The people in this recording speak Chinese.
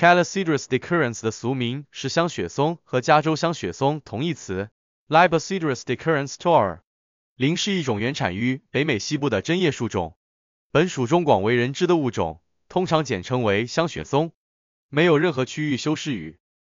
Calocedrus decurrens 的俗名是香雪松和加州香雪松同义词。Libocedrus decurrens tor 林是一种原产于北美西部的针叶树种，本属中广为人知的物种，通常简称为香雪松，没有任何区域修饰语。